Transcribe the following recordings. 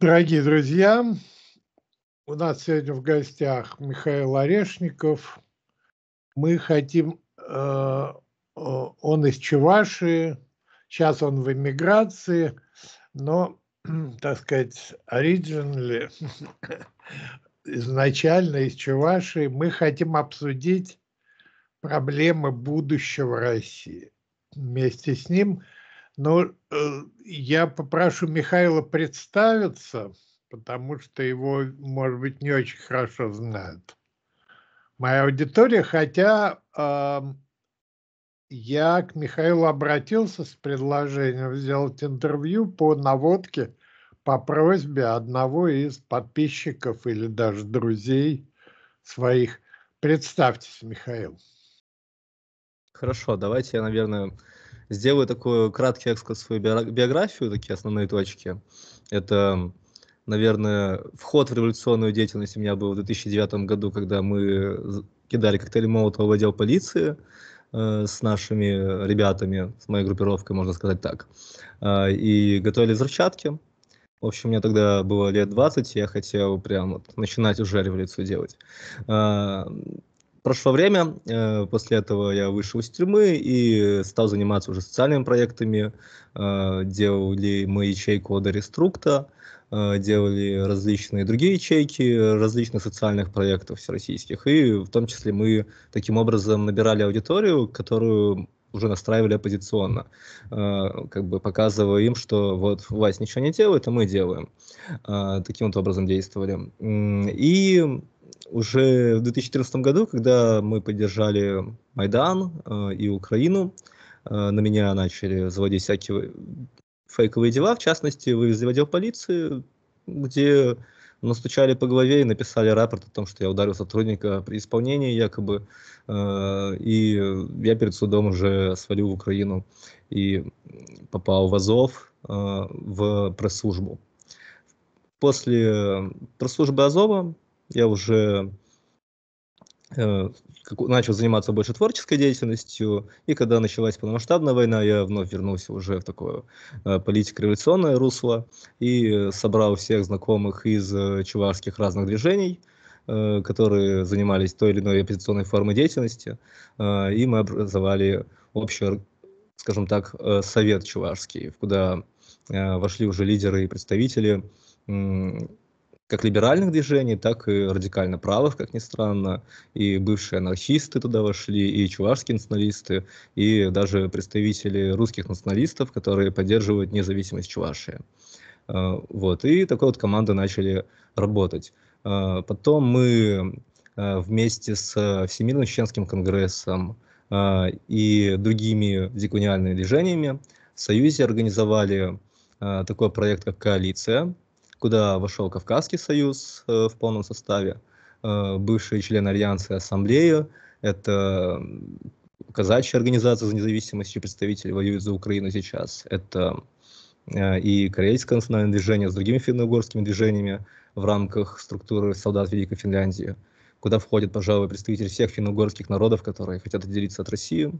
Дорогие друзья, у нас сегодня в гостях Михаил Орешников. Мы хотим, э, э он из Чувашии, сейчас он в эмиграции, но, так сказать, оригинально, изначально из Чувашии, мы хотим обсудить проблемы будущего России. Вместе с ним – но э, я попрошу Михаила представиться, потому что его, может быть, не очень хорошо знают. Моя аудитория, хотя э, я к Михаилу обратился с предложением сделать интервью по наводке по просьбе одного из подписчиков или даже друзей своих. Представьтесь, Михаил. Хорошо, давайте я, наверное, Сделаю такой краткий экскурс в свою биографию, такие основные точки. Это, наверное, вход в революционную деятельность у меня был в 2009 году, когда мы кидали коктейли Молотова в отдел полиции э, с нашими ребятами, с моей группировкой, можно сказать так, э, и готовили взрывчатки. В общем, мне тогда было лет 20, я хотел прям вот начинать уже революцию делать. Э, прошло время, э, после этого я вышел из тюрьмы и стал заниматься уже социальными проектами, э, делали мы ячейку от Реструкта, э, делали различные другие ячейки различных социальных проектов всероссийских, и в том числе мы таким образом набирали аудиторию, которую уже настраивали оппозиционно, как бы показывая им, что вот власть ничего не делает, а мы делаем. Таким вот образом действовали. И уже в 2014 году, когда мы поддержали Майдан э, и Украину, э, на меня начали заводить всякие фейковые дела, в частности, вывезли в отдел полиции, где настучали по голове и написали рапорт о том, что я ударил сотрудника при исполнении якобы, э, и я перед судом уже свалил в Украину и попал в Азов, э, в пресс-службу. После пресс-службы Азова я уже э, начал заниматься больше творческой деятельностью, и когда началась полномасштабная война, я вновь вернулся уже в такое э, политико-революционное русло и э, собрал всех знакомых из э, чувашских разных движений, которые занимались той или иной оппозиционной формой деятельности, и мы образовали общий, скажем так, э, совет чувашский, куда вошли уже лидеры и представители как либеральных движений, так и радикально правых, как ни странно. И бывшие анархисты туда вошли, и чувашские националисты, и даже представители русских националистов, которые поддерживают независимость Чувашии. А, вот, и такой вот команды начали работать. А, потом мы а, вместе с Всемирным чеченским конгрессом и другими деколониальными движениями в Союзе организовали такой проект, как «Коалиция», куда вошел Кавказский союз э, в полном составе, э, бывшие члены Альянса и Ассамблеи, это казачья организация за независимость, чьи представители воюют за Украину сейчас, это э, и корейское национальное движение с другими финно-угорскими движениями в рамках структуры солдат Великой Финляндии, куда входят, пожалуй, представители всех финно-угорских народов, которые хотят отделиться от России,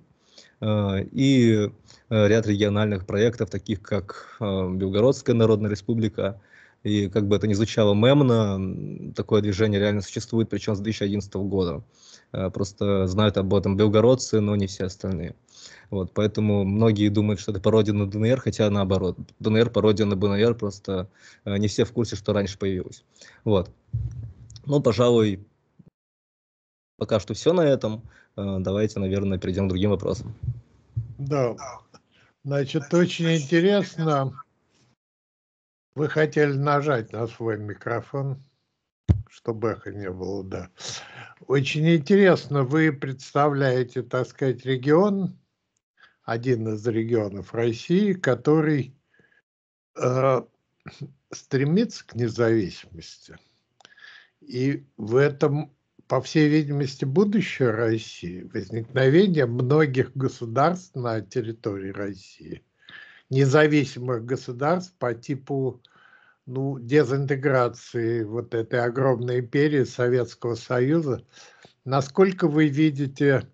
и ряд региональных проектов, таких как Белгородская Народная Республика, и как бы это ни звучало мемно, такое движение реально существует, причем с 2011 года. Э, просто знают об этом белгородцы, но не все остальные. Вот, поэтому многие думают, что это пародия на ДНР, хотя наоборот. ДНР пародия на БНР, просто э, не все в курсе, что раньше появилось. Вот. Ну, пожалуй, пока что все на этом. Э, давайте, наверное, перейдем к другим вопросам. Да. Значит, очень интересно. Вы хотели нажать на свой микрофон, чтобы эхо не было, да. Очень интересно, вы представляете, так сказать, регион, один из регионов России, который э, стремится к независимости. И в этом, по всей видимости, будущее России, возникновение многих государств на территории России независимых государств по типу ну, дезинтеграции вот этой огромной империи Советского Союза. Насколько вы видите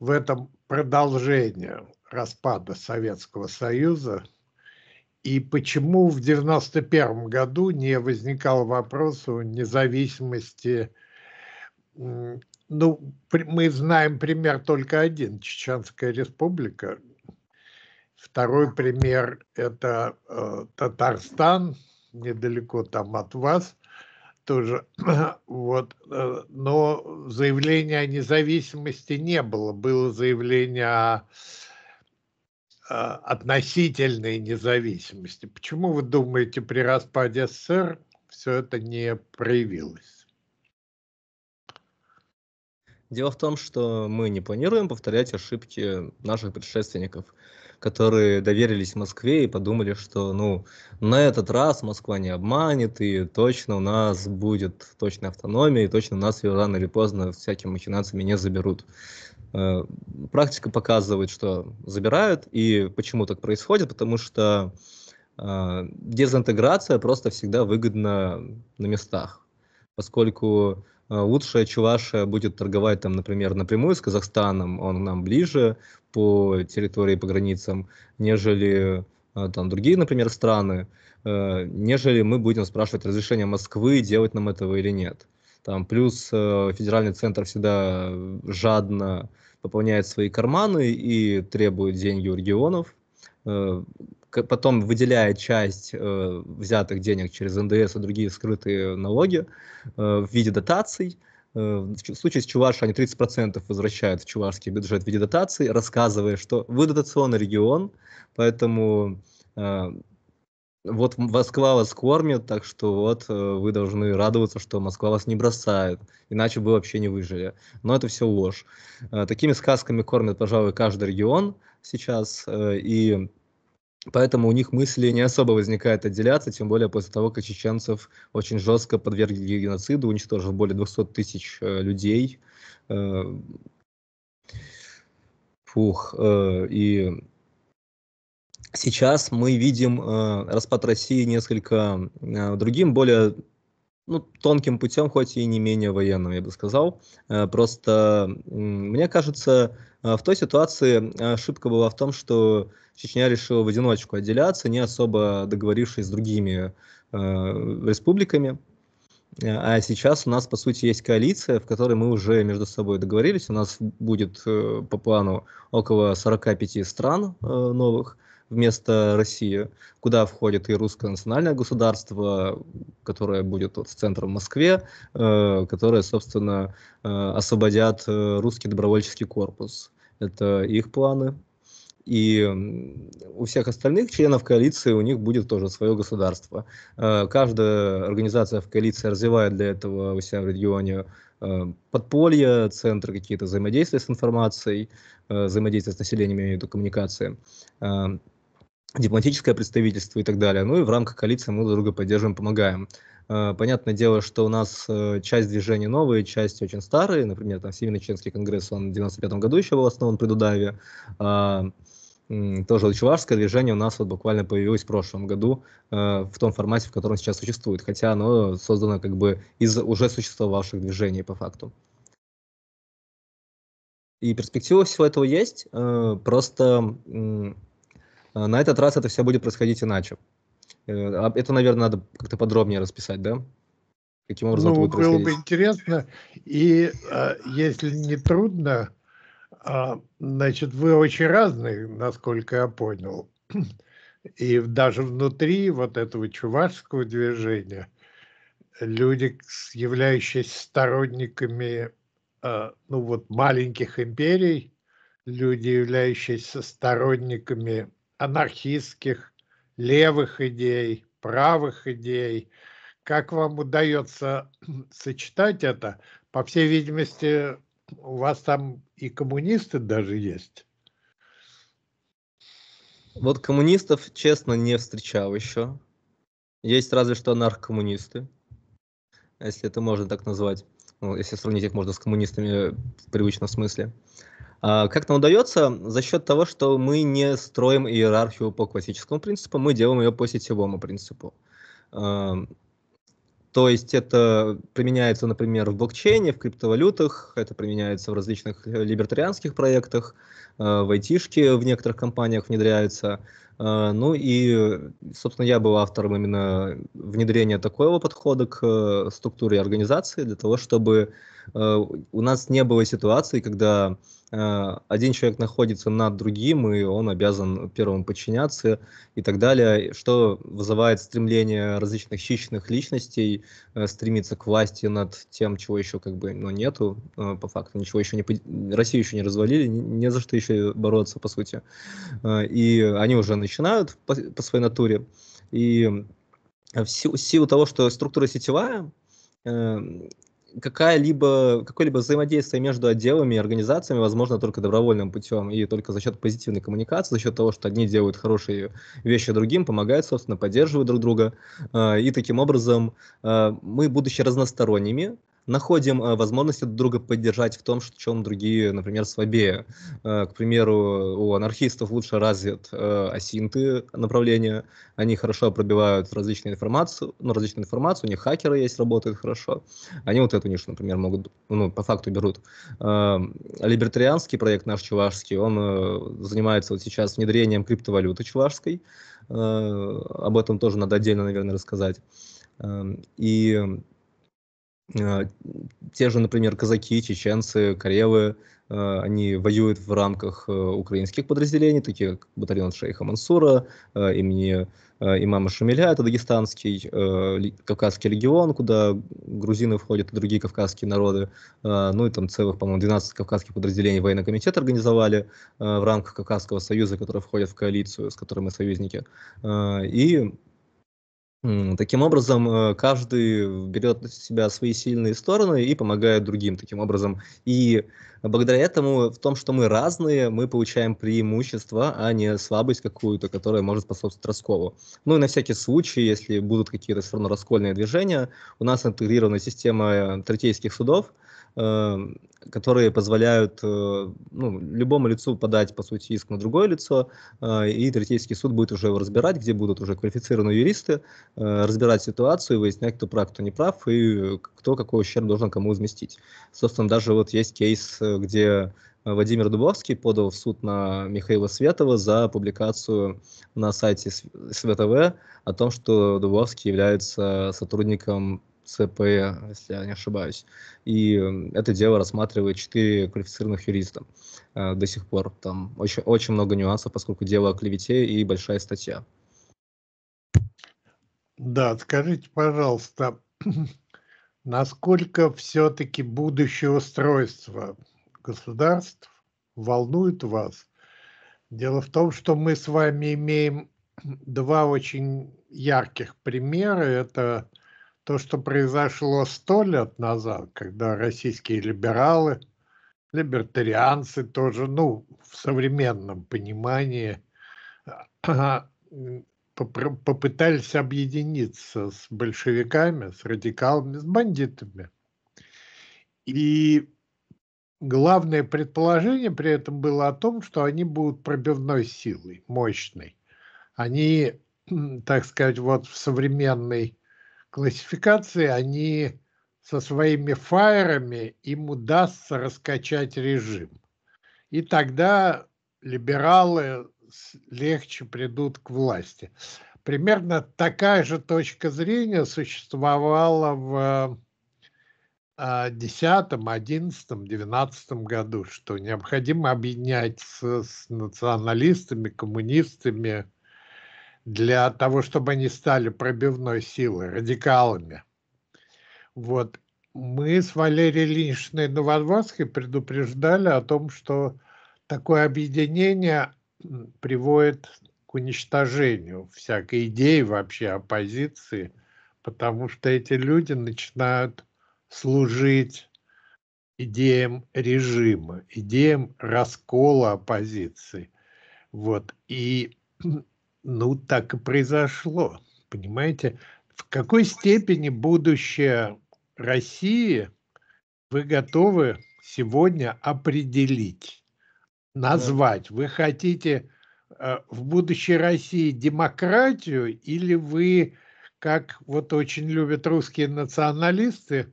в этом продолжение распада Советского Союза? И почему в 1991 году не возникал вопрос о независимости? Ну, мы знаем пример только один – Чеченская республика, Второй пример – это э, Татарстан, недалеко там от вас тоже. вот, э, но заявления о независимости не было. Было заявление о э, относительной независимости. Почему вы думаете, при распаде СССР все это не проявилось? Дело в том, что мы не планируем повторять ошибки наших предшественников которые доверились Москве и подумали, что ну на этот раз Москва не обманет, и точно у нас будет точная автономия, и точно у нас ее рано или поздно всякими махинациями не заберут. Э, практика показывает, что забирают, и почему так происходит, потому что э, дезинтеграция просто всегда выгодна на местах, поскольку Э, лучшая Чувашия будет торговать, там, например, напрямую с Казахстаном, он нам ближе по территории, по границам, нежели э, там другие, например, страны, э, нежели мы будем спрашивать разрешение Москвы, делать нам этого или нет. Там, плюс федеральный центр всегда жадно пополняет свои карманы и требует деньги у регионов, потом выделяет часть э, взятых денег через НДС и другие скрытые налоги э, в виде дотаций. Э, в случае с Чувашей они 30% возвращают в чувашский бюджет в виде дотаций, рассказывая, что вы дотационный регион, поэтому э, вот Москва вас кормит, так что вот э, вы должны радоваться, что Москва вас не бросает, иначе вы вообще не выжили. Но это все ложь. Э, такими сказками кормят, пожалуй, каждый регион сейчас, и Поэтому у них мысли не особо возникает отделяться, тем более после того, как чеченцев очень жестко подвергли геноциду, уничтожив более 200 тысяч э, людей. Э, фух, э, и сейчас мы видим э, распад России несколько э, другим, более ну, тонким путем, хоть и не менее военным, я бы сказал. Э, просто, мне кажется, э, в той ситуации ошибка была в том, что Чечня решила в одиночку отделяться, не особо договорившись с другими э, республиками. А сейчас у нас, по сути, есть коалиция, в которой мы уже между собой договорились. У нас будет э, по плану около 45 стран э, новых – вместо России, куда входит и русское национальное государство, которое будет вот в центре в Москве, э, которое, собственно, э, освободят э, русский добровольческий корпус. Это их планы. И у всех остальных членов коалиции у них будет тоже свое государство. Э, каждая организация в коалиции развивает для этого у себя в регионе э, подполье, центры какие-то взаимодействия с информацией, взаимодействия с населением, имею в виду коммуникации дипломатическое представительство и так далее. Ну и в рамках коалиции мы друг друга поддерживаем, помогаем. Э, понятное дело, что у нас э, часть движений новые, часть очень старые. Например, там Северный Чеченский конгресс, он в 95 году еще был основан при Дудаве. А, тоже чувашское движение у нас вот буквально появилось в прошлом году э, в том формате, в котором сейчас существует. Хотя оно создано как бы из уже существовавших движений по факту. И перспектива всего этого есть. Просто Э, на этот раз это все будет происходить иначе. Э, а это, наверное, надо как-то подробнее расписать, да? Каким образом ну, это будет происходить? было бы интересно. И а, если не трудно, а, значит, вы очень разные, насколько я понял. И даже внутри вот этого чувашского движения люди, являющиеся сторонниками ну вот маленьких империй, люди, являющиеся сторонниками анархистских, левых идей, правых идей. Как вам удается сочетать это? По всей видимости, у вас там и коммунисты даже есть. Вот коммунистов, честно, не встречал еще. Есть разве что анархокоммунисты, если это можно так назвать. Ну, если сравнить их можно с коммунистами в привычном смысле. А, как нам удается? За счет того, что мы не строим иерархию по классическому принципу, мы делаем ее по сетевому принципу. А, то есть это применяется, например, в блокчейне, в криптовалютах, это применяется в различных э, либертарианских проектах, а, в айтишке в некоторых компаниях внедряется. Ну и, собственно, я был автором именно внедрения такого подхода к э, структуре организации для того, чтобы э, у нас не было ситуации, когда а, один человек находится над другим, и он обязан первым подчиняться и так далее, что вызывает стремление различных хищных личностей э, стремиться к власти над тем, чего еще как бы ну, нету, э, по факту ничего еще не... Россию еще не развалили, не за что еще бороться, по сути. Э, и они уже начинают по, своей натуре. И в силу того, что структура сетевая, какая-либо, какое-либо взаимодействие между отделами и организациями возможно только добровольным путем и только за счет позитивной коммуникации, за счет того, что одни делают хорошие вещи другим, помогают, собственно, поддерживают друг друга. Э, и таким образом э, мы, будучи разносторонними, находим э, возможность друг друга поддержать в том, что чем другие, например, слабее. Э, к примеру, у анархистов лучше развит э, асинты направления, они хорошо пробивают различную информацию, ну, различную информацию, у них хакеры есть, работают хорошо. Они вот эту нишу, например, могут, ну, по факту берут. Эм, либертарианский проект наш чувашский, он занимается вот сейчас внедрением криптовалюты чувашской, об этом тоже надо отдельно, наверное, рассказать. Эм, и Э, те же, например, казаки, чеченцы, карелы, э, они воюют в рамках э, украинских подразделений, такие как батальон шейха Мансура, имени имама Шамиля, это дагестанский, кавказский легион, куда грузины входят и другие кавказские народы. Ну и там целых, по-моему, 12 кавказских подразделений военный комитет организовали в рамках Кавказского союза, которые входят в коалицию, с которой мы союзники. И Таким образом, э, каждый берет в себя свои сильные стороны и помогает другим таким образом. И благодаря этому в том, что мы разные, мы получаем преимущество, а не слабость какую-то, которая может способствовать расколу. Ну и на всякий случай, если будут какие-то все равно раскольные движения, у нас интегрирована система э, третейских судов, Эм, которые позволяют э, ну, любому лицу подать, по сути, иск на другое лицо, э, и третейский суд будет уже его разбирать, где будут уже квалифицированные юристы э, разбирать ситуацию, выяснять, кто прав, кто не прав, и кто какой ущерб должен кому изместить. Собственно, даже вот есть кейс, где Владимир Дубовский подал в суд на Михаила Светова за публикацию на сайте СВТВ о том, что Дубовский является сотрудником ЦПЭ, если я не ошибаюсь. И это дело рассматривает четыре квалифицированных юриста э, до сих пор. Там очень, очень много нюансов, поскольку дело о клевете и большая статья. Да, скажите, пожалуйста, насколько все-таки будущее устройство государств волнует вас? Дело в том, что мы с вами имеем два очень ярких примера. Это то, что произошло сто лет назад, когда российские либералы, либертарианцы тоже, ну, в современном понимании, э, попытались объединиться с большевиками, с радикалами, с бандитами. И главное предположение при этом было о том, что они будут пробивной силой, мощной. Они, так сказать, вот в современной классификации они со своими фаерами им удастся раскачать режим. И тогда либералы легче придут к власти. Примерно такая же точка зрения существовала в 2010, 2011, 2012 году, что необходимо объединять с, с националистами, коммунистами, для того, чтобы они стали пробивной силой, радикалами. Вот. Мы с Валерией Ильиничной Новодворской предупреждали о том, что такое объединение приводит к уничтожению всякой идеи вообще оппозиции, потому что эти люди начинают служить идеям режима, идеям раскола оппозиции. Вот. И ну, так и произошло. Понимаете, в какой степени будущее России вы готовы сегодня определить, назвать? Вы хотите э, в будущей России демократию или вы, как вот очень любят русские националисты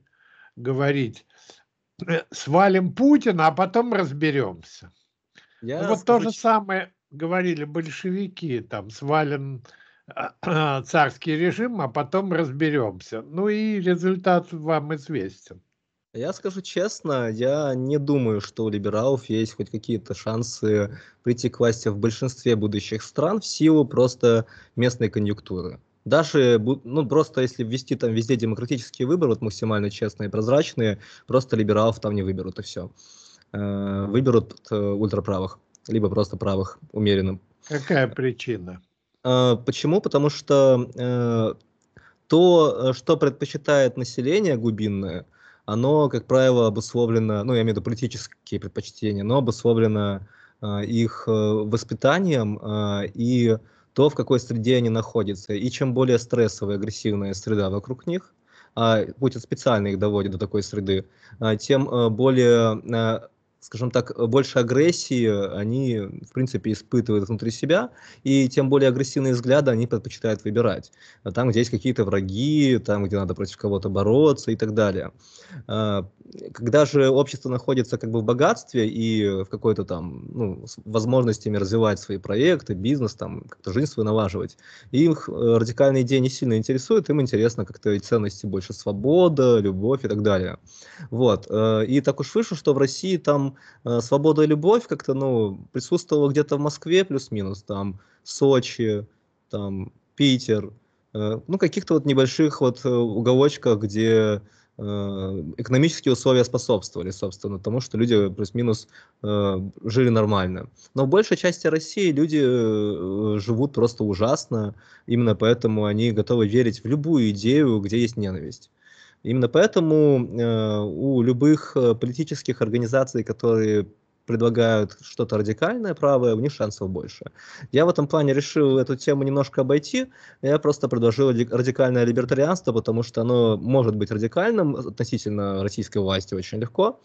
говорить, «Э, свалим Путина, а потом разберемся? Я вот скажу... то же самое, говорили большевики, там свален а, царский режим, а потом разберемся. Ну и результат вам известен. Я скажу честно, я не думаю, что у либералов есть хоть какие-то шансы прийти к власти в большинстве будущих стран в силу просто местной конъюнктуры. Даже, ну, просто если ввести там везде демократические выборы, вот максимально честные и прозрачные, просто либералов там не выберут, и все. Э, выберут э, ультраправых либо просто правых, умеренным. Какая причина? А, почему? Потому что э, то, э, что предпочитает население глубинное, оно, как правило, обусловлено, ну, я имею в виду политические предпочтения, но обусловлено э, их воспитанием и то, в какой среде они находятся. И чем более стрессовая, агрессивная среда вокруг них, а Путин специально их доводит до такой среды, а, тем более скажем так, э, больше агрессии они, в принципе, испытывают внутри себя, и тем более агрессивные взгляды они предпочитают выбирать. Э, там, где есть какие-то враги, там, где надо против кого-то бороться и так далее. Э, когда же общество находится как бы в богатстве и в какой-то там, ну, с возможностями развивать свои проекты, бизнес, там, как-то жизнь свою налаживать, их радикальные идеи не сильно интересуют, им интересно как-то и ценности больше свобода, любовь и так далее. Вот. И так уж вышло, что в России там э, свобода и любовь как-то, ну, присутствовала где-то в Москве плюс-минус, там, Сочи, там, Питер, э, ну, каких-то вот небольших вот э, уголочках, где э, экономические условия способствовали, собственно, тому, что люди плюс-минус э, жили нормально. Но в большей части России люди э, живут просто ужасно, именно поэтому они готовы верить в любую идею, где есть ненависть. Именно поэтому э, у любых э, политических организаций, которые предлагают что-то радикальное, правое, у них шансов больше. Я в этом плане решил эту тему немножко обойти. Я просто предложил радикальное либертарианство, потому что оно может быть радикальным э, относительно российской власти очень легко.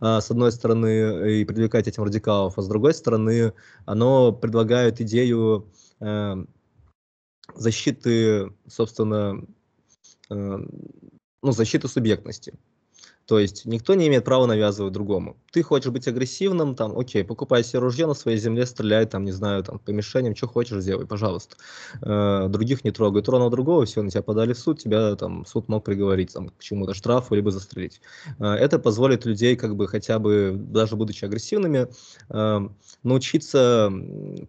Э, с одной стороны, и привлекать этим радикалов, а с другой стороны, оно предлагает идею защиты, собственно, ну, защита субъектности. То есть никто не имеет права навязывать другому. Ты хочешь быть агрессивным, там, окей, покупай себе ружье на своей земле, стреляй, там, не знаю, там, по мишеням, что хочешь, делай, пожалуйста. Э, других не трогай. Тронул другого, все, на тебя подали в суд, тебя там суд мог приговорить там, к чему-то штрафу, либо застрелить. Э, это позволит людей, как бы, хотя бы, даже будучи агрессивными, э, научиться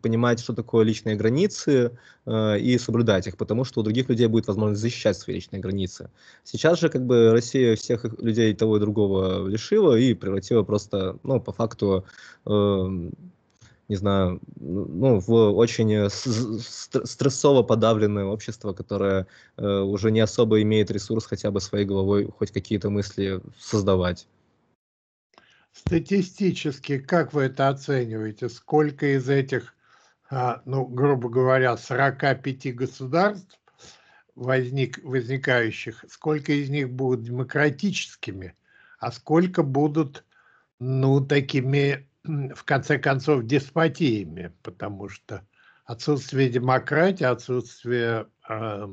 понимать, что такое личные границы, Э, и соблюдать их, потому что у других людей будет возможность защищать свои личные границы. Сейчас же как бы Россия всех людей того и другого лишила и превратила просто, ну, по факту, э, не знаю, ну, в очень стрессово подавленное общество, которое э, уже не особо имеет ресурс хотя бы своей головой хоть какие-то мысли создавать. Статистически, как вы это оцениваете? Сколько из этих а, ну, грубо говоря, 45 государств, возник, возникающих, сколько из них будут демократическими, а сколько будут, ну, такими, в конце концов, деспотиями, потому что отсутствие демократии, отсутствие э,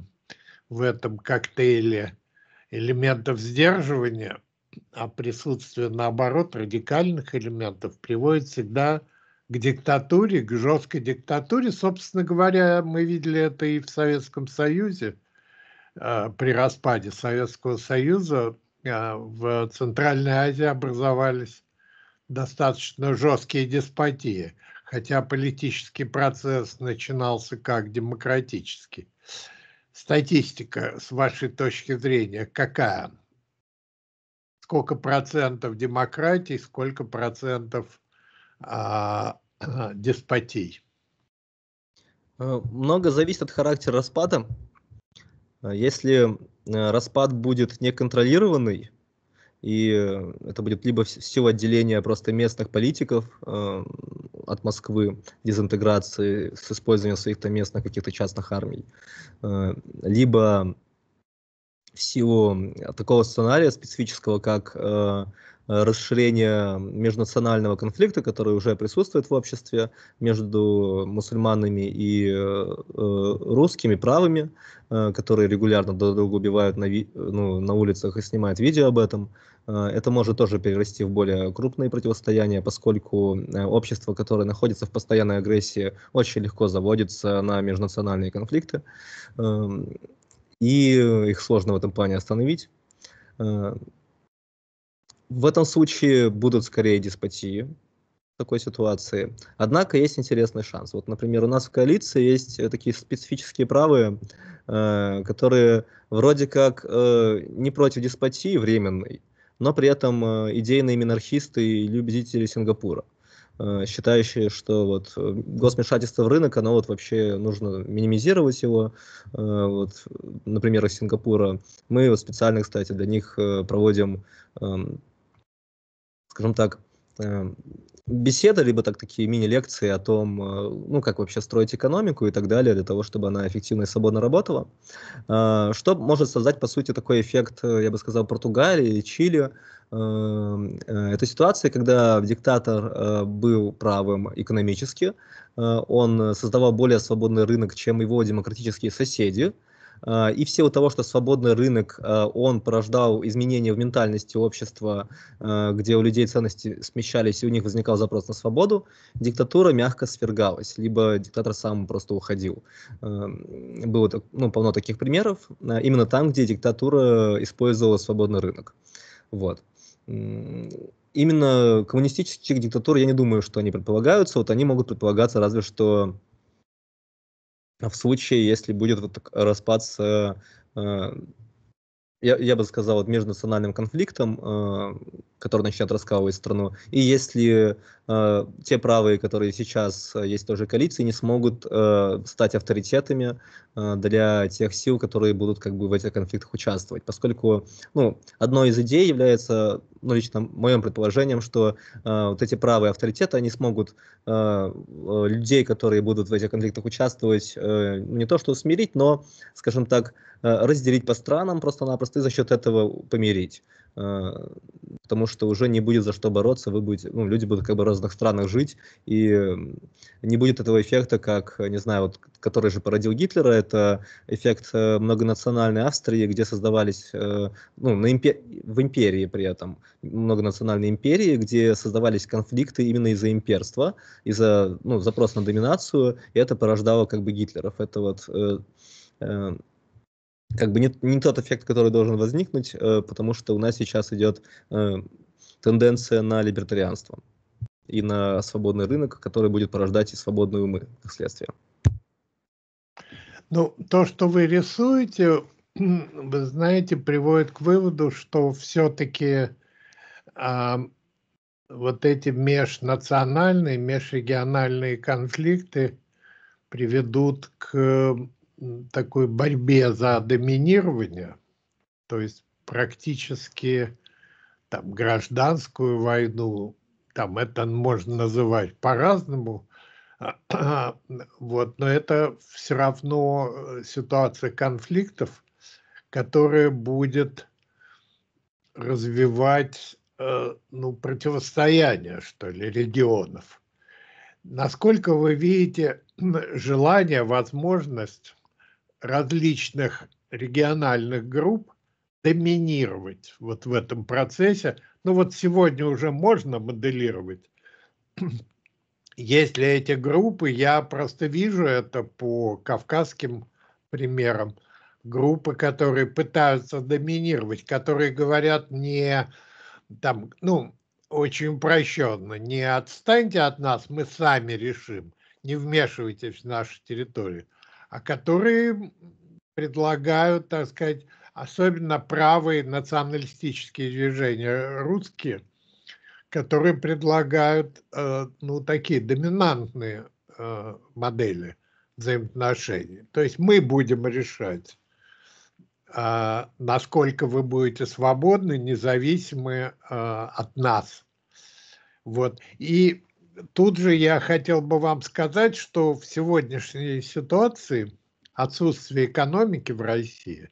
в этом коктейле элементов сдерживания, а присутствие, наоборот, радикальных элементов приводит всегда к к диктатуре, к жесткой диктатуре. Собственно говоря, мы видели это и в Советском Союзе э, при распаде Советского Союза. Э, в Центральной Азии образовались достаточно жесткие деспотии, хотя политический процесс начинался как демократический. Статистика, с вашей точки зрения, какая? Сколько процентов демократии, сколько процентов а, деспотий? Э, много зависит от характера распада. Э, если э, распад будет неконтролированный, и это будет либо все отделение просто местных политиков э, от Москвы, дезинтеграции с использованием своих то местных каких-то частных армий, э, либо всего такого сценария специфического, как Э, расширение межнационального конфликта, который уже присутствует в обществе между мусульманами и э, э, русскими правыми, которые регулярно друг друга убивают на, ну, на улицах и снимают видео об этом. Это может тоже перерасти в более крупные противостояния, поскольку общество, которое находится в постоянной агрессии, очень легко заводится на межнациональные конфликты, эм, и их сложно в этом плане остановить. В этом случае будут скорее деспотии в такой ситуации. Однако есть интересный шанс. Вот, например, у нас в коалиции есть э, такие специфические правые, э, которые вроде как э, не против деспотии временной, но при этом э, идейные минархисты и любители Сингапура э, считающие, что вот э, госмешательство в рынок, оно вот вообще нужно минимизировать его. Вот, например, из Сингапура. Мы вот специально, кстати, для них проводим эм, скажем так, эм, беседы, либо так такие мини-лекции о том, э, ну, как вообще строить экономику и так далее, для того, чтобы она эффективно и свободно работала, э, что может создать, по сути, такой эффект, э, я бы сказал, Португалии, Чили. Эм, это ситуация, когда диктатор был правым экономически, он создавал более свободный рынок, чем его демократические соседи, а, и в силу того, что свободный рынок, а, он порождал изменения в ментальности общества, а, где у людей ценности смещались, и у них возникал запрос на свободу, диктатура мягко свергалась, либо диктатор сам просто уходил. Было ну, полно таких примеров, именно там, где диктатура использовала свободный рынок. Вот именно коммунистических диктатур я не думаю, что они предполагаются. Вот они могут предполагаться разве что а в случае, если будет вот распад с э, я, я бы сказал, вот межнациональным конфликтом, э, который начнет раскалывать страну, и если э, те правые, которые сейчас э, есть тоже коалиции, не смогут э, стать авторитетами э, для тех сил, которые будут как бы в этих конфликтах участвовать, поскольку, ну, одной из идей является, ну, лично моим предположением, что э, вот эти правые авторитеты, они смогут э, э людей, которые будут в этих конфликтах участвовать, э, не то что смирить, но, скажем так, Э, разделить по странам просто-напросто и за счет этого помирить. Э, потому что уже не будет за что бороться, вы будете, ну, люди будут как бы в разных странах жить, и э, не будет этого эффекта, как, не знаю, вот, который же породил Гитлера, это эффект многонациональной Австрии, где создавались, ну, на импе... в империи при этом, многонациональной империи, где создавались конфликты именно из-за имперства, из-за, ну, запрос на доминацию, и это порождало как бы Гитлеров. Это вот как бы не, не тот эффект, который должен возникнуть, э, потому что у нас сейчас идет э, тенденция на либертарианство и на свободный рынок, который будет порождать и свободные умы, как следствие. Ну, то, что вы рисуете, вы знаете, приводит к выводу, что все-таки э, а, вот эти межнациональные, межрегиональные конфликты приведут к такой борьбе за доминирование, то есть практически там гражданскую войну, там это можно называть по-разному, вот, но это все равно э, ситуация конфликтов, которая будет развивать э, ну, противостояние, что ли, регионов. Насколько вы видите желание, возможность различных региональных групп доминировать вот в этом процессе. Ну вот сегодня уже можно моделировать. Если эти группы, я просто вижу это по кавказским примерам, группы, которые пытаются доминировать, которые говорят не там, ну, очень упрощенно, не отстаньте от нас, мы сами решим, не вмешивайтесь в нашу территорию, а которые предлагают, так сказать, особенно правые националистические движения, русские, которые предлагают э, ну, такие доминантные э, модели взаимоотношений. То есть мы будем решать, э, насколько вы будете свободны, независимы от нас. Вот. И тут же я хотел бы вам сказать, что в сегодняшней ситуации отсутствие экономики в России,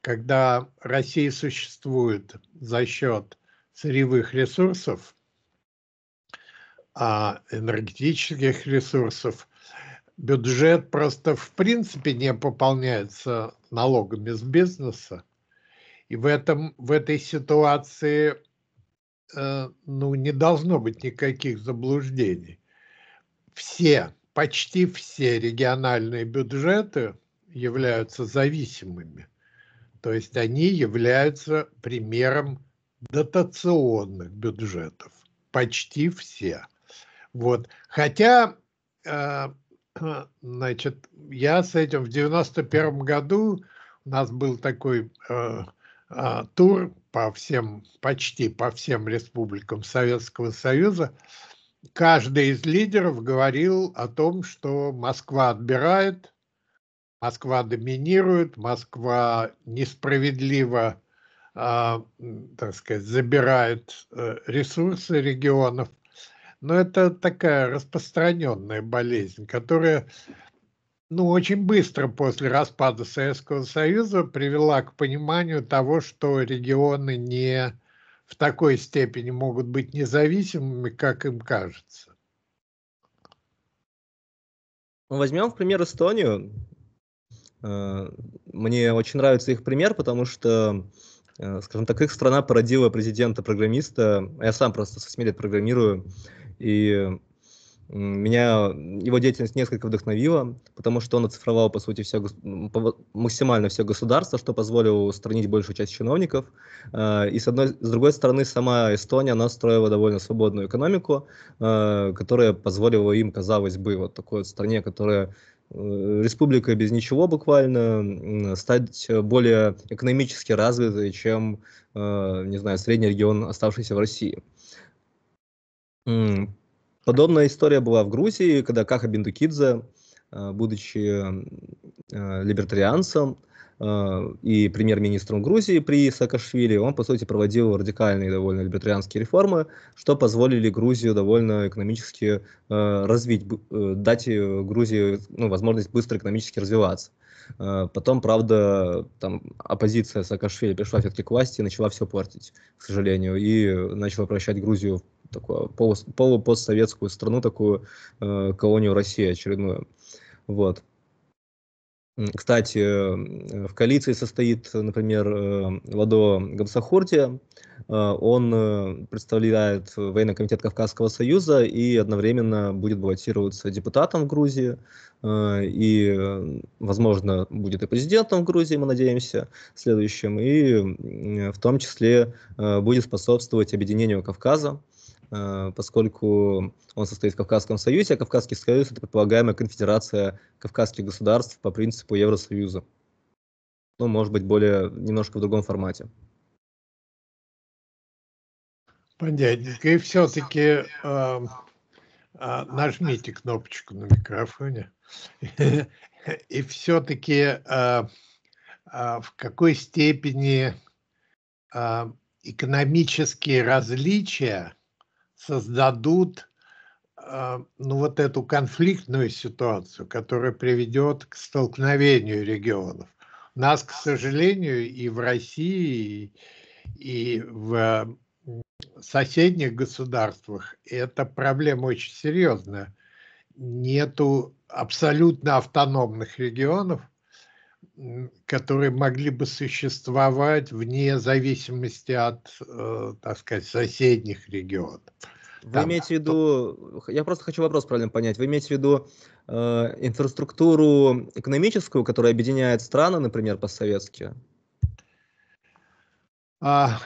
когда Россия существует за счет сырьевых ресурсов, а, энергетических ресурсов, бюджет просто в принципе не пополняется налогами с бизнеса. И в, этом, в этой ситуации Э, ну, не должно быть никаких заблуждений. Все, почти все региональные бюджеты являются зависимыми. То есть они являются примером дотационных бюджетов. Почти все. Вот. Хотя, э, значит, я с этим в 91 году, у нас был такой э, а, тур по всем, почти по всем республикам Советского Союза, каждый из лидеров говорил о том, что Москва отбирает, Москва доминирует, Москва несправедливо, э, так сказать, забирает э, ресурсы регионов. Но это такая распространенная болезнь, которая ну, очень быстро после распада Советского Союза привела к пониманию того, что регионы не в такой степени могут быть независимыми, как им кажется. Возьмем, в пример, Эстонию. Э, мне очень нравится их пример, потому что, э, скажем так, их страна породила президента-программиста. Я сам просто со лет программирую. И меня его деятельность несколько вдохновила, потому что он оцифровал, по сути, все, максимально все государство, что позволило устранить большую часть чиновников. А, и с, одной, с другой стороны, сама Эстония, она строила довольно свободную экономику, а, которая позволила им, казалось бы, вот такой вот стране, которая э, республика без ничего буквально, стать более экономически развитой, чем, э, не знаю, средний регион, оставшийся в России. Подобная история была в Грузии, когда Каха Биндукидзе, э, будучи э, либертарианцем э, и премьер-министром Грузии при Саакашвили, он, по сути, проводил радикальные довольно либертарианские реформы, что позволили Грузию довольно экономически развить, дать Грузии ну, возможность быстро экономически развиваться. Потом, правда, там оппозиция Саакашвили пришла все-таки к власти и начала все портить, к сожалению, и начала превращать Грузию в такую полу, полупостсоветскую страну, такую э, колонию России очередную. Вот. Кстати, э, в коалиции состоит, например, э, Ладо Габсахурдия. Э, он представляет военный комитет Кавказского союза и одновременно будет баллотироваться депутатом в Грузии и, возможно, будет и президентом в Грузии, мы надеемся, следующим, и в том числе будет способствовать объединению Кавказа. Э, поскольку он состоит в Кавказском союзе, а Кавказский союз – это предполагаемая конфедерация кавказских государств по принципу Евросоюза. Ну, может быть, более немножко в другом формате. Понятненько. И все-таки э, эм, э, а, нажмите кнопочку на микрофоне. И все-таки э, а, в какой степени а, экономические различия создадут а, ну, вот эту конфликтную ситуацию, которая приведет к столкновению регионов. У нас, к сожалению, и в России, и в соседних государствах эта проблема очень серьезная. Нету абсолютно автономных регионов – которые могли бы существовать вне зависимости от, э, так сказать, соседних регионов. Вы Там, имеете в виду, я просто хочу вопрос правильно понять, вы имеете в виду э, инфраструктуру экономическую, которая объединяет страны, например, по-советски? А,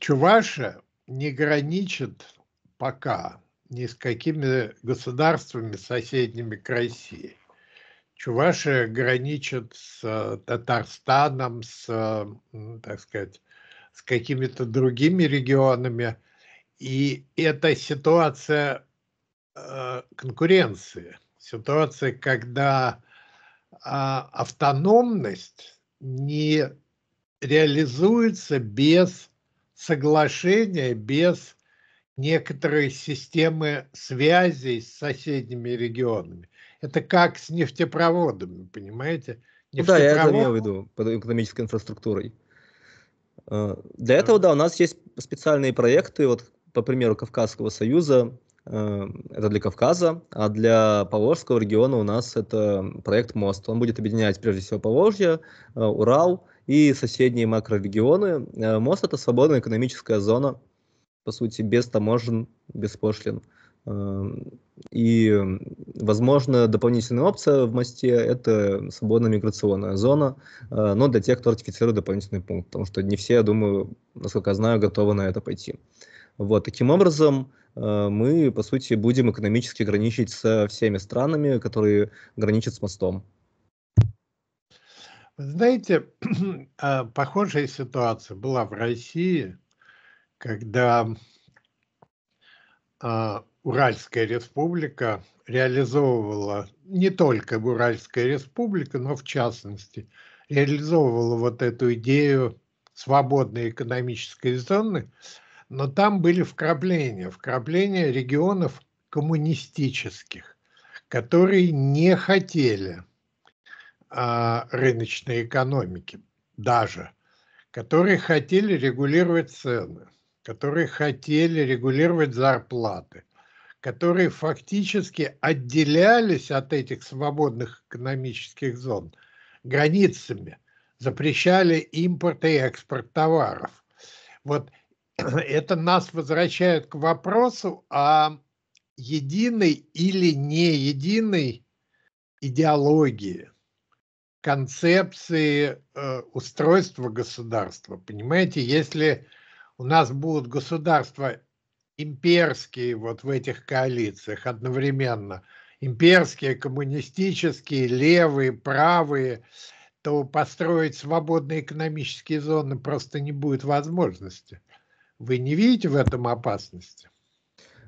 Чувашия не граничит пока ни с какими государствами соседними к России. Чувашия граничит с э, Татарстаном, с, так сказать, с какими-то другими регионами. И это ситуация э, конкуренции, ситуация, когда а, автономность не реализуется без соглашения, без некоторой системы связей с соседними регионами. Это как с нефтепроводами, понимаете? Нефтепровод... Ну да, я это имел в виду под экономической инфраструктурой. Э, для э. этого, да, у нас есть специальные проекты, вот, по примеру, Кавказского союза, э, это для Кавказа, а для Поволжского региона у нас это проект «Мост». Он будет объединять, прежде всего, Поволжье, Урал и соседние макрорегионы. Мост – это свободная экономическая зона, по сути, без таможен, без пошлин. Эм, и, возможно, дополнительная опция в мосте – это свободная миграционная зона, э, но для тех, кто ратифицирует дополнительный пункт, потому что не все, я думаю, насколько я знаю, готовы на это пойти. Вот, таким образом, э, мы, по сути, будем экономически граничить со всеми странами, которые граничат с мостом. Знаете, а, похожая ситуация была в России, когда а, Уральская республика реализовывала, не только Уральская республика, но в частности, реализовывала вот эту идею свободной экономической зоны, но там были вкрапления, вкрапления регионов коммунистических, которые не хотели а, рыночной экономики даже, которые хотели регулировать цены, которые хотели регулировать зарплаты, которые фактически отделялись от этих свободных экономических зон границами, запрещали импорт и экспорт товаров. Вот это нас возвращает к вопросу о единой или не единой идеологии, концепции э, устройства государства. Понимаете, если у нас будут государства имперские вот в этих коалициях одновременно, имперские, коммунистические, левые, правые, то построить свободные экономические зоны просто не будет возможности. Вы не видите в этом опасности?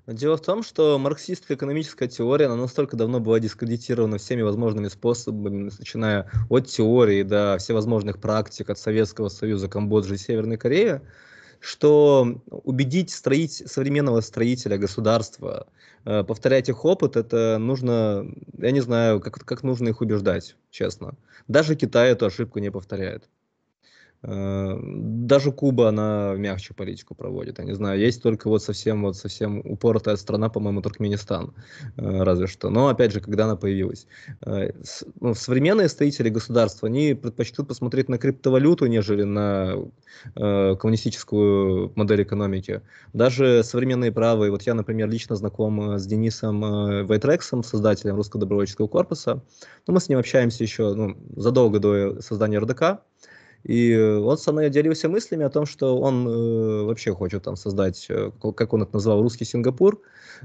Дело в том, что марксистская экономическая теория, она настолько давно была дискредитирована всеми возможными способами, начиная от теории до всевозможных практик, от Советского Союза, Камбоджи и Северной Кореи, что убедить строить, современного строителя государства, э, повторять их опыт, это нужно, я не знаю, как, как нужно их убеждать, честно. Даже Китай эту ошибку не повторяет. Э, даже Куба, она мягче политику проводит. Я не знаю, есть только вот совсем, вот совсем упоротая страна, по-моему, Туркменистан, э, разве что. Но, опять же, когда она появилась. Э, ну, современные строители государства, они предпочтут посмотреть на криптовалюту, нежели на коммунистическую модель экономики. Даже современные правые, вот я, например, лично знаком с Денисом Вайтрексом, создателем Русского добровольческого корпуса, но ну, мы с ним общаемся еще ну, задолго до создания РДК, и э, он со мной делился мыслями о том, что он э, вообще хочет там создать, э, как он это назвал, русский Сингапур,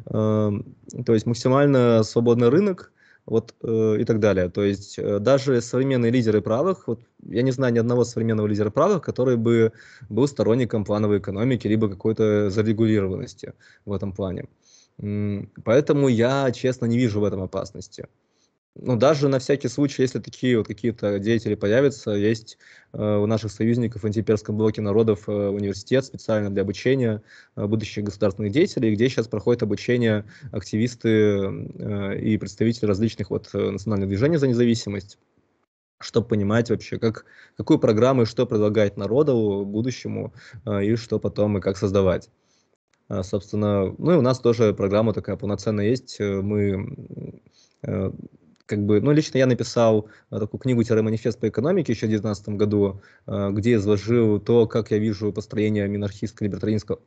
э, то есть максимально свободный рынок, вот э, и так далее. То есть э, даже современные лидеры правых, вот я не знаю ни одного современного лидера правых, который бы был сторонником плановой экономики либо какой-то зарегулированности в этом плане. Поэтому я, честно, не вижу в этом опасности ну, даже на всякий случай, если такие вот какие-то деятели появятся, есть э, у наших союзников в антиперском блоке народов э, университет специально для обучения э, будущих государственных деятелей, где сейчас проходит обучение активисты э, и представители различных вот э, национальных движений за независимость чтобы понимать вообще, как, какую программу и что предлагать народу будущему, э, и что потом и как создавать э, собственно, ну и у нас тоже программа такая полноценная есть. Э, мы как бы, ну, лично я написал э, такую книгу-манифест по экономике еще в 2019 году, э, где изложил то, как я вижу построение минархистского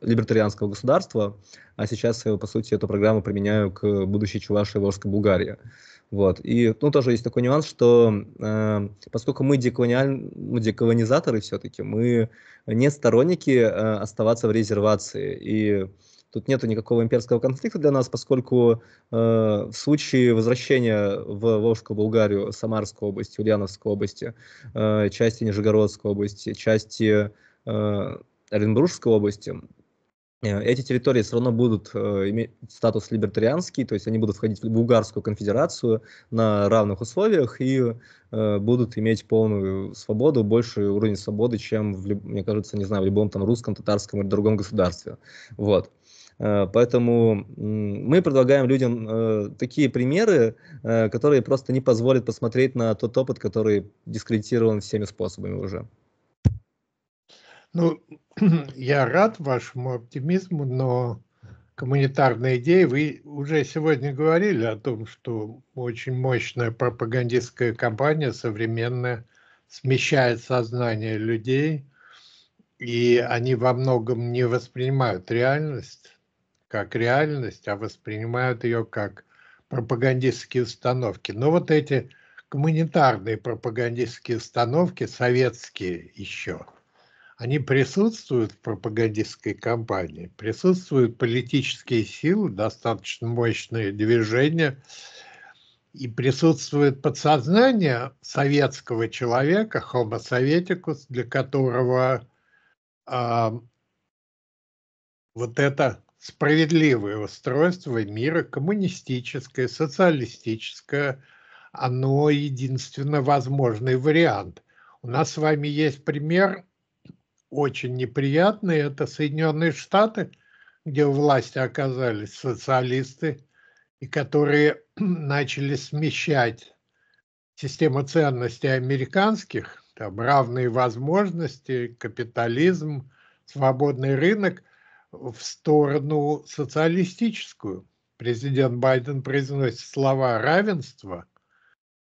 либертарианского, государства, а сейчас я, по сути, эту программу применяю к будущей Чувашии и Волжской Булгарии. Вот. И ну, тоже есть такой нюанс, что э, поскольку мы деколониаль... ну, деколонизаторы все-таки, мы не сторонники э, оставаться в резервации. И Тут нету никакого имперского конфликта для нас, поскольку э, в случае возвращения в Волжскую Болгарию Самарской области, Ульяновской области, э, части Нижегородской области, части э, Оренбургской области, э, эти территории все равно будут э, иметь статус либертарианский, то есть они будут входить в Булгарскую конфедерацию на равных условиях и э, будут иметь полную свободу, больший уровень свободы, чем, в, мне кажется, не знаю, в любом там русском, татарском или другом государстве. Вот. Э, поэтому мы предлагаем людям э, такие примеры, э, которые просто не позволят посмотреть на тот опыт, который дискредитирован всеми способами уже. Ну, я рад вашему оптимизму, но коммунитарные идеи, вы уже сегодня говорили о том, что очень мощная пропагандистская кампания современная смещает сознание людей, и они во многом не воспринимают реальность, как реальность, а воспринимают ее как пропагандистские установки. Но вот эти гуманитарные пропагандистские установки, советские еще, они присутствуют в пропагандистской кампании, присутствуют политические силы, достаточно мощные движения, и присутствует подсознание советского человека, homo советикус, для которого э, вот это справедливое устройство мира, коммунистическое, социалистическое, оно единственно возможный вариант. У нас с вами есть пример очень неприятный, это Соединенные Штаты, где у власти оказались социалисты, и которые начали смещать систему ценностей американских, там равные возможности, капитализм, свободный рынок – в сторону социалистическую. Президент Байден произносит слова равенства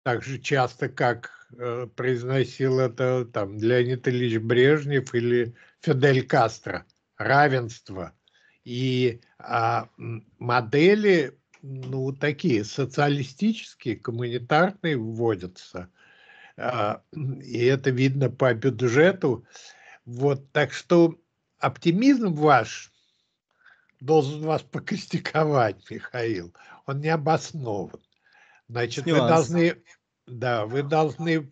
так же часто, как э, произносил это там Леонид Ильич Брежнев или Фидель Кастро. Равенство. И а, модели, ну, такие социалистические, коммунитарные вводятся. А, и это видно по бюджету. Вот, так что оптимизм ваш должен вас покритиковать, Михаил. Он не обоснован. Значит, вы должны... Да, вы должны...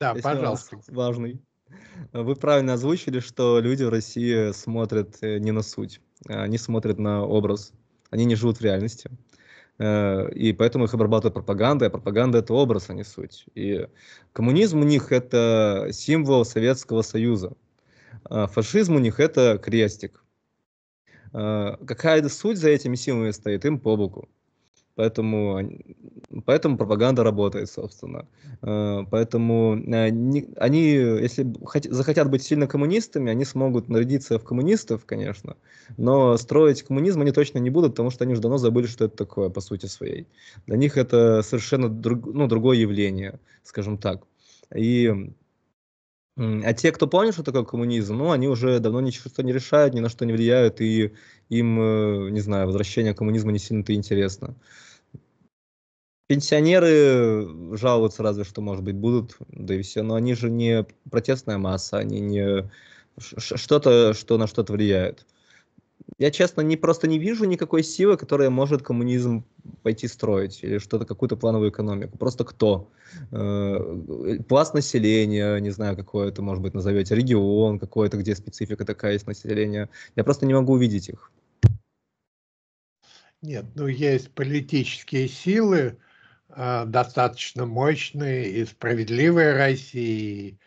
Да, С пожалуйста. Важный. Вы правильно озвучили, что люди в России смотрят э, не на суть, а они смотрят на образ, они не живут в реальности. Э, и поэтому их обрабатывает пропаганда, а пропаганда – это образ, а не суть. И коммунизм у них – это символ Советского Союза, а фашизм у них – это крестик. А, какая то суть за этими силами стоит, им по боку. Поэтому, поэтому пропаганда работает, собственно. А, поэтому они, а, они если захотят быть сильно коммунистами, они смогут нарядиться в коммунистов, конечно, но строить коммунизм они точно не будут, потому что они уже давно забыли, что это такое, по сути своей. Для них это совершенно друг, ну, другое явление, скажем так. И а те, кто понял, что такое коммунизм, ну, они уже давно ничего не решают, ни на что не влияют, и им, э, не знаю, возвращение коммунизма не сильно-то интересно. Пенсионеры жалуются разве что, может быть, будут, да и все, но они же не протестная масса, они не что-то, что на что-то влияет я, честно, не просто не вижу никакой силы, которая может коммунизм пойти строить или что-то, какую-то плановую экономику. Просто кто? Э, пласт населения, не знаю, какое это, может быть, назовете, регион какой-то, где специфика такая есть населения. Я просто не могу увидеть их. Нет, ну есть политические силы, э, достаточно мощные, и справедливые России,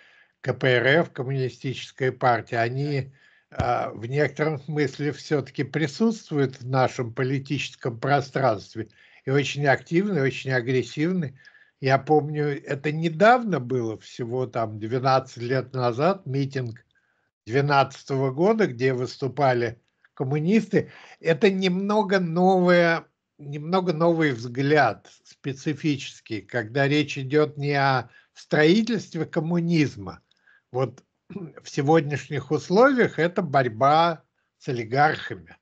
КПРФ, Коммунистическая партия, они а, в некотором смысле все-таки присутствует в нашем политическом пространстве. И очень активный, очень агрессивный. Я помню, это недавно было, всего там 12 лет назад, митинг 2012 года, где выступали коммунисты. Это немного новое, немного новый взгляд, специфический, когда речь идет не о строительстве коммунизма. Вот в сегодняшних условиях это борьба с олигархами.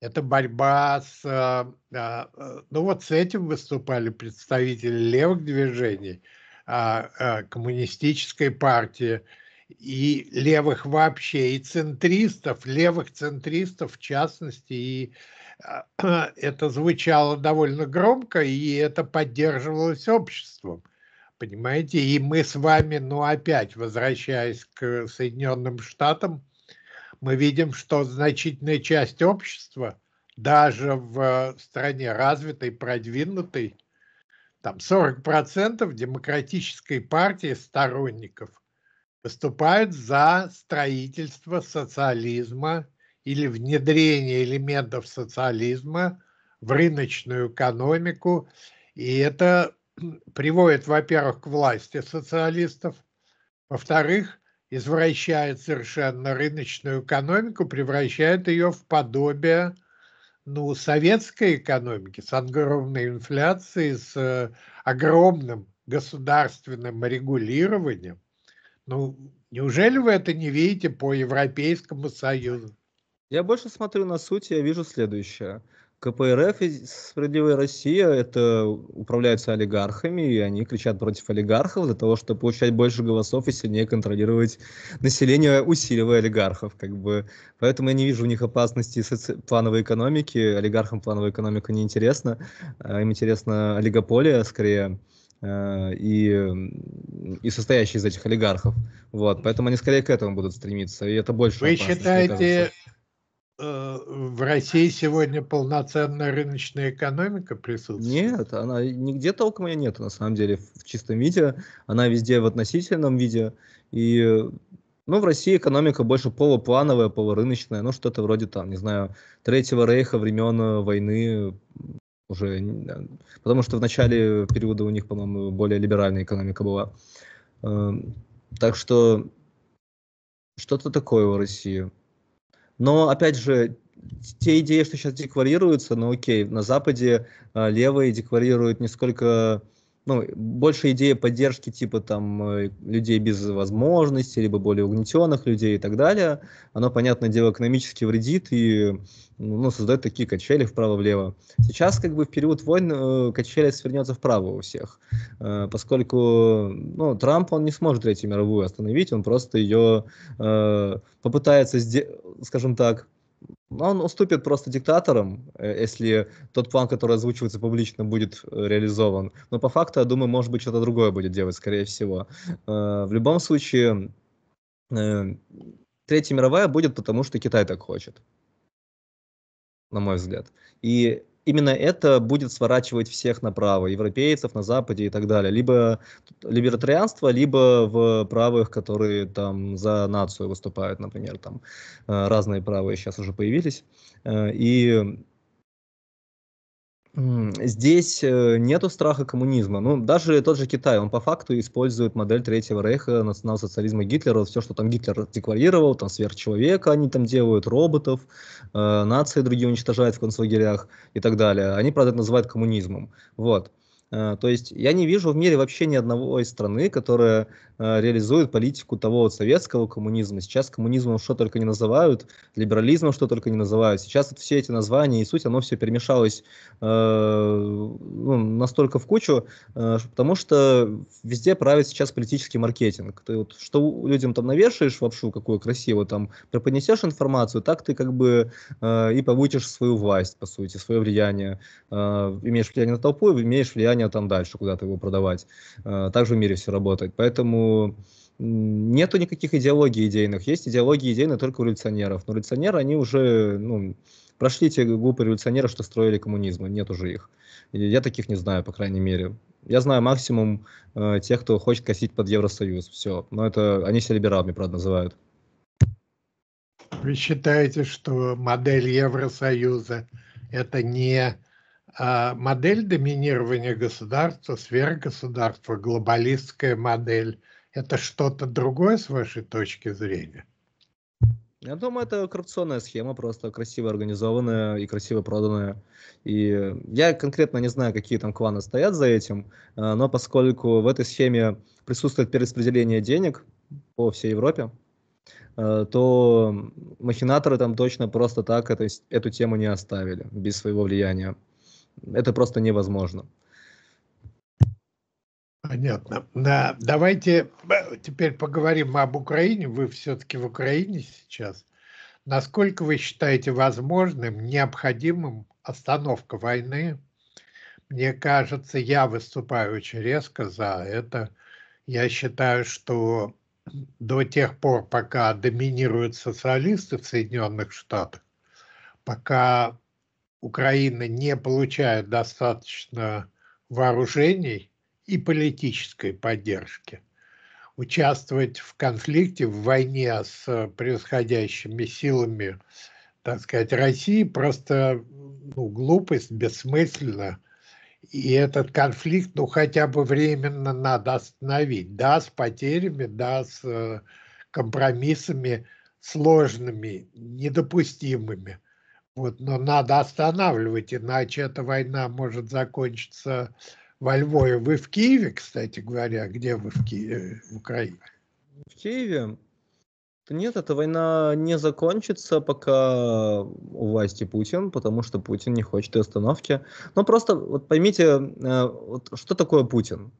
Это борьба с... Э, э, ну вот с этим выступали представители левых движений, а, э, коммунистической партии и левых вообще, и центристов, левых центристов в частности. И это звучало довольно громко, и это поддерживалось обществом. Понимаете? И мы с вами, ну опять, возвращаясь к Соединенным Штатам, мы видим, что значительная часть общества, даже в стране развитой, продвинутой, там 40% демократической партии сторонников выступают за строительство социализма или внедрение элементов социализма в рыночную экономику. И это приводит, во-первых, к власти социалистов, во-вторых, извращает совершенно рыночную экономику, превращает ее в подобие ну, советской экономики с огромной инфляцией, с э, огромным государственным регулированием. Ну, неужели вы это не видите по Европейскому Союзу? Я больше смотрю на суть, я вижу следующее. КПРФ и «Справедливая Россия» — это управляются олигархами, и они кричат против олигархов для того, чтобы получать больше голосов и сильнее контролировать население, усиливая олигархов. Как бы. Поэтому я не вижу в них опасности соци... плановой экономики. Олигархам плановая экономика не интересна. А, им интересна олигополия, скорее а, и, и состоящие из этих олигархов. Вот, поэтому они скорее к этому будут стремиться, и это больше. Вы считаете, Э, в России сегодня полноценная рыночная экономика присутствует? Нет, она нигде толком ее нет, на самом деле, в чистом виде. Она везде в относительном виде. И, э, ну, в России экономика больше полуплановая, полурыночная, ну, что-то вроде там, не знаю, Третьего Рейха времен э, войны уже, потому что в начале периода у них, по-моему, более либеральная экономика была. Эм, так что что-то такое в России. Но, опять же, те идеи, что сейчас декларируются, ну окей, на Западе э, левые декларируют не сколько ну, больше идея поддержки типа там э, людей без возможности либо более угнетенных людей и так далее, оно, понятное дело, экономически вредит и ну, создает такие качели вправо-влево. Сейчас как бы в период войн э, качели свернется вправо у всех, э, поскольку ну, Трамп, он не сможет Третью мировую остановить, он просто ее попытается, сделать, скажем так, он уступит просто диктаторам, э, если тот план, который озвучивается публично, будет э, реализован. Но по факту, я думаю, может быть, что-то другое будет делать, скорее всего. Э, в любом случае, Третья мировая будет, потому что Китай так хочет, на мой взгляд. И именно это будет сворачивать всех направо, европейцев на Западе и так далее. Либо либертарианство, либо в правых, которые там за нацию выступают, например, там э, разные правые сейчас уже появились. Э, и Здесь э, нету страха коммунизма. Ну, даже тот же Китай, он по факту использует модель Третьего Рейха, национал-социализма Гитлера, все, что там Гитлер декларировал, там сверхчеловека они там делают, роботов, э, нации другие уничтожают в концлагерях и так далее. Они, правда, это называют коммунизмом. Вот. Э, то есть я не вижу в мире вообще ни одного из страны, которая э, реализует политику того вот советского коммунизма. Сейчас коммунизмом что только не называют, либерализмом что только не называют. Сейчас вот все эти названия и суть, оно все перемешалось э, ну, настолько в кучу, э, потому что везде правит сейчас политический маркетинг. Ты вот что людям там навешаешь вовшу, какую красивую, там преподнесешь информацию, так ты как бы э, и получишь свою власть, по сути, свое влияние. Э, имеешь влияние на толпу, имеешь влияние желание там дальше куда-то его продавать. Э, так же в мире все работает. Поэтому нету никаких идеологий идейных. Есть идеологии идейные только у революционеров. Но революционеры, они уже, ну, прошли те группы революционеров, что строили коммунизм. Нет уже их. Я таких не знаю, по крайней мере. Я знаю максимум э, тех, кто хочет косить под Евросоюз. Все. Но это они себя либералами, правда, называют. Вы считаете, что модель Евросоюза это не а модель доминирования государства, сверхгосударства, глобалистская модель – это что-то другое с вашей точки зрения? Я думаю, это коррупционная схема, просто красиво организованная и красиво проданная. И я конкретно не знаю, какие там кланы стоят за этим, э, но поскольку в этой схеме присутствует перераспределение денег по всей Европе, э, то махинаторы там точно просто так эту, эту тему не оставили без своего влияния это просто невозможно. Понятно. Да, давайте э, теперь поговорим об Украине. Вы все-таки в Украине сейчас. Насколько вы считаете возможным, необходимым остановка войны? Мне кажется, я выступаю очень резко за это. Я считаю, что до тех пор, пока доминируют социалисты в Соединенных Штатах, пока Украина не получает достаточно вооружений и политической поддержки. Участвовать в конфликте, в войне с происходящими силами, так сказать, России просто ну, глупость, бессмысленно. И этот конфликт, ну, хотя бы временно надо остановить. Да, с потерями, да, с э, компромиссами сложными, недопустимыми. Вот, но надо останавливать, иначе эта война может закончиться во Львове. Вы в Киеве, кстати говоря, где вы в Киеве, в Украине? В Киеве? Нет, эта война не закончится, пока у власти Путин, потому что Путин не хочет остановки. Но просто вот поймите, э, вот что такое Путин?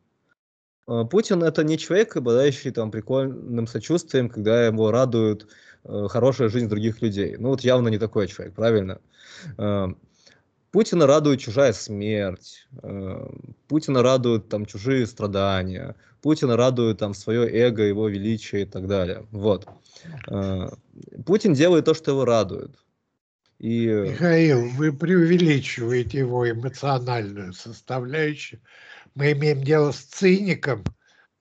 Э, Путин это не человек, обладающий там прикольным сочувствием, когда его радуют Э, хорошая жизнь других людей. Ну вот явно не такой человек, правильно? Э, Путина радует чужая смерть, э, Путина радуют там чужие страдания, Путина радует там свое эго, его величие и так далее. Вот. Путин делает то, что его радует. И... Михаил, вы преувеличиваете его эмоциональную составляющую. Мы имеем дело с циником –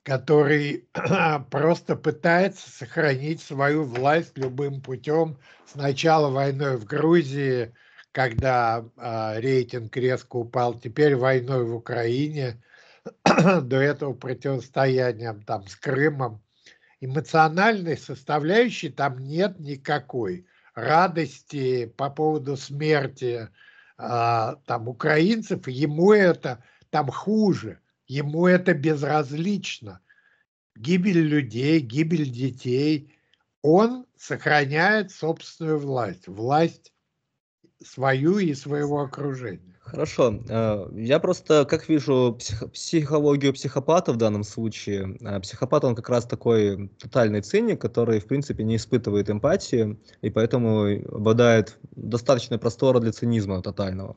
который просто пытается сохранить свою власть любым путем. С начала войны в Грузии, когда э, рейтинг резко упал, теперь войной в Украине, до этого противостоянием там с Крымом. Эмоциональной составляющей там нет никакой. Радости по поводу смерти э, там украинцев, ему это там хуже Ему это безразлично. Гибель людей, гибель детей. Он сохраняет собственную власть, власть свою и своего окружения. Хорошо. Э, я просто, как вижу псих, психологию психопата в данном случае, э, психопат, он как раз такой тотальный циник, который, в принципе, не испытывает эмпатии, и поэтому обладает достаточной простора для цинизма тотального.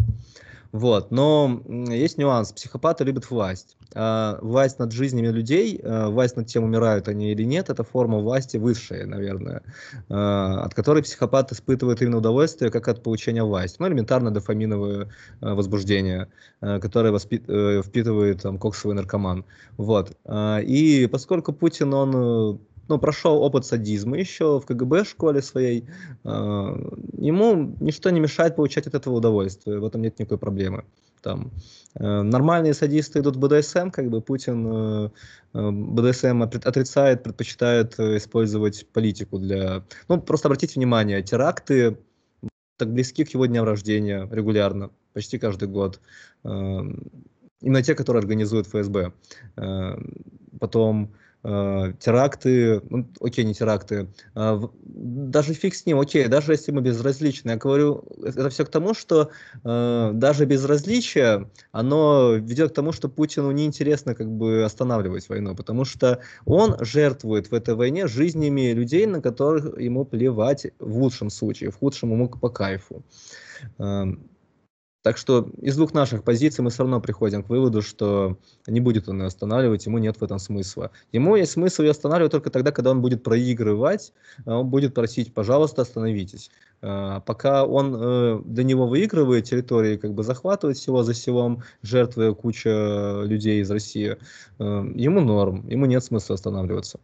Вот. Но есть нюанс. Психопаты любят власть. А власть над жизнями людей, а, власть над тем, умирают они или нет, это форма власти высшая, наверное, а, от которой психопат испытывает именно удовольствие, как от получения власти. Ну, элементарно дофаминовое а, возбуждение, которое воспит... Э, впитывает там, коксовый наркоман. Вот. И поскольку Путин, он э, но прошел опыт садизма еще в КГБ школе своей, а, ему ничто не мешает получать от этого удовольствие, в этом нет никакой проблемы. Там, э, нормальные садисты идут в БДСМ, как бы Путин э, э, БДСМ отрицает, предпочитает использовать политику для... Ну, просто обратите внимание, теракты так близки к его дням рождения регулярно, почти каждый год. Именно те, которые организует ФСБ. Потом Э, теракты, ну, окей, не теракты, а, даже фиг с ним, окей, даже если мы безразличны. Я говорю, это все к тому, что э, даже безразличие, оно ведет к тому, что Путину неинтересно как бы останавливать войну, потому что он жертвует в этой войне жизнями людей, на которых ему плевать в лучшем случае, в худшем ему по кайфу. Эм, так что из двух наших позиций мы все равно приходим к выводу, что не будет он ее останавливать, ему нет в этом смысла. Ему есть смысл ее останавливать только тогда, когда он будет проигрывать, э, он будет просить, пожалуйста, остановитесь. Э, пока он э, для него выигрывает территории, как бы захватывает село за селом, жертвы куча людей из России, ему норм, ему нет смысла останавливаться.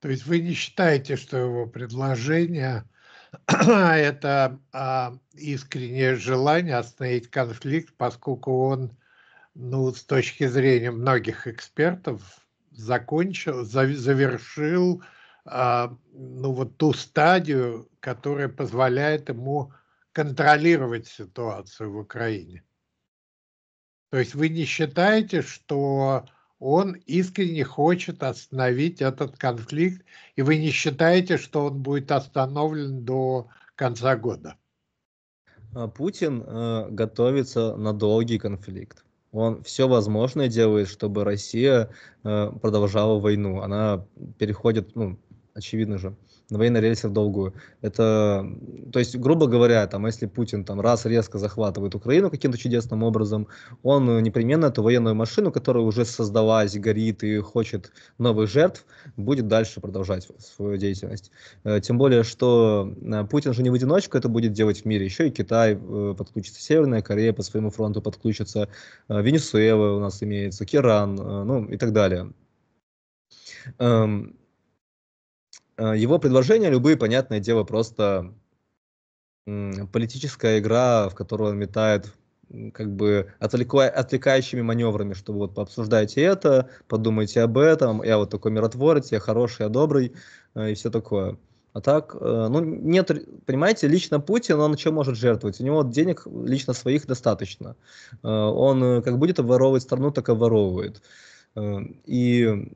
То есть вы не считаете, что его предложение – это а, искреннее желание остановить конфликт, поскольку он, ну, с точки зрения многих экспертов, закончил, завершил а, ну, вот ту стадию, которая позволяет ему контролировать ситуацию в Украине. То есть вы не считаете, что он искренне хочет остановить этот конфликт, и вы не считаете, что он будет остановлен до конца года? А, Путин э, готовится на долгий конфликт. Он все возможное делает, чтобы Россия э, продолжала войну. Она переходит, ну, очевидно же, на военные рельсы в долгую. Это, то есть, грубо говоря, там, если Путин там раз резко захватывает Украину каким-то чудесным образом, он э, непременно эту военную машину, которая уже создалась, горит и хочет новых жертв, будет дальше продолжать свою деятельность. Э, тем более, что э, Путин же не в одиночку это будет делать в мире. Еще и Китай подключится, Северная Корея по своему фронту подключится, Венесуэла у нас имеется, Киран, ну и так далее. Эм, Э, его предложения любые, понятное дело, просто политическая игра, в которую он метает как бы отвлекающими маневрами, чтобы вот пообсуждайте это, подумайте об этом, я вот такой миротворец, я хороший, я добрый э, и все такое. А так, э, ну нет, понимаете, лично Путин, он чем может жертвовать? У него денег лично своих достаточно. Он как будет обворовывать страну, так и обворовывает. И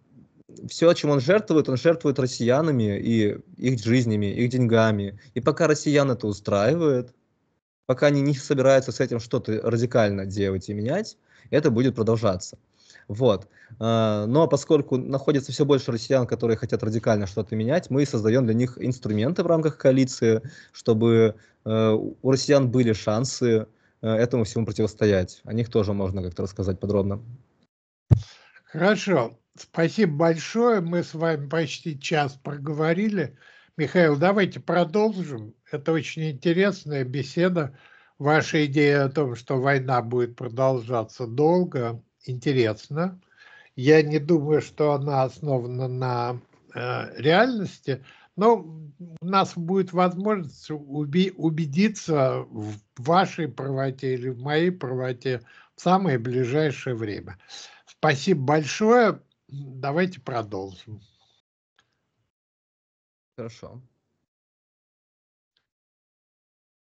все, чем он жертвует, он жертвует россиянами и их жизнями, их деньгами. И пока россиян это устраивает, пока они не собираются с этим что-то радикально делать и менять, это будет продолжаться. Вот. А, но поскольку находится все больше россиян, которые хотят радикально что-то менять, мы создаем для них инструменты в рамках коалиции, чтобы э, у россиян были шансы э, этому всему противостоять. О них тоже можно как-то рассказать подробно. Хорошо. Спасибо большое. Мы с вами почти час проговорили. Михаил, давайте продолжим. Это очень интересная беседа. Ваша идея о том, что война будет продолжаться долго, интересна. Я не думаю, что она основана на э, реальности, но у нас будет возможность уби- убедиться в вашей правоте или в моей правоте в самое ближайшее время. Спасибо большое давайте продолжим. Хорошо.